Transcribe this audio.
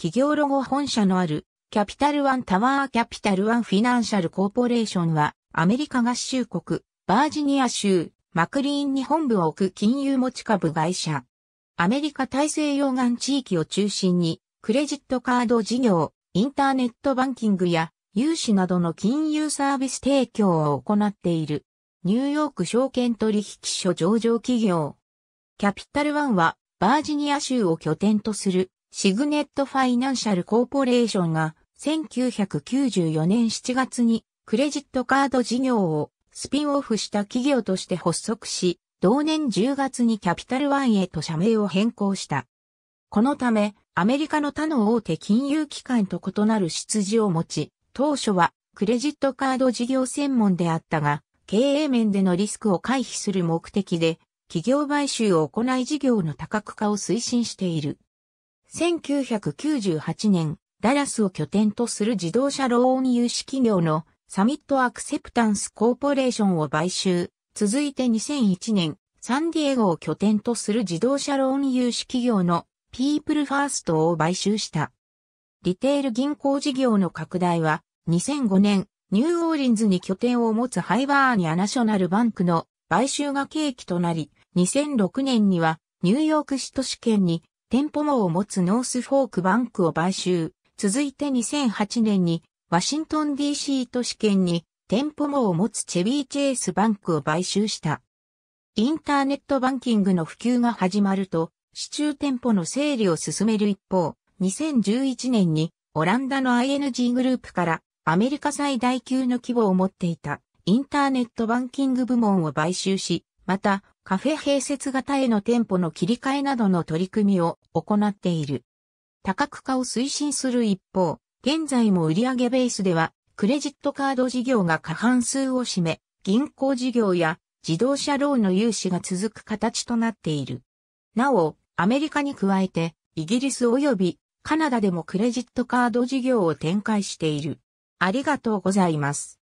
企業ロゴ本社のあるキャピタルワンタワーキャピタルワンフィナンシャルコーポレーションはアメリカ合衆国バージニア州マクリーンに本部を置く金融持ち株会社。アメリカ大西洋岸地域を中心にクレジットカード事業、インターネットバンキングや融資などの金融サービス提供を行っている。ニューヨーク証券取引所上場企業。キャピタルワンはバージニア州を拠点とするシグネットファイナンシャルコーポレーションが1994年7月にクレジットカード事業をスピンオフした企業として発足し、同年10月にキャピタルワンへと社名を変更した。このため、アメリカの他の大手金融機関と異なる出自を持ち、当初はクレジットカード事業専門であったが、経営面でのリスクを回避する目的で、企業買収を行い事業の多角化を推進している。1998年、ダラスを拠点とする自動車ローン融資企業のサミットアクセプタンスコーポレーションを買収。続いて2001年、サンディエゴを拠点とする自動車ローン融資企業のピープルファーストを買収した。リテール銀行事業の拡大は、2005年、ニューオーリンズに拠点を持つハイバーニアナショナルバンクの買収が契機となり、2006年にはニューヨーク市都市圏に店舗網を持つノースフォークバンクを買収。続いて2008年にワシントン DC 都市圏に店舗網を持つチェビーチェイスバンクを買収した。インターネットバンキングの普及が始まると、市中店舗の整理を進める一方、2011年にオランダの ING グループからアメリカ最大級の規模を持っていたインターネットバンキング部門を買収し、またカフェ併設型への店舗の切り替えなどの取り組みを行っている。多角化を推進する一方、現在も売上ベースでは、クレジットカード事業が過半数を占め、銀行事業や自動車ローンの融資が続く形となっている。なお、アメリカに加えて、イギリス及びカナダでもクレジットカード事業を展開している。ありがとうございます。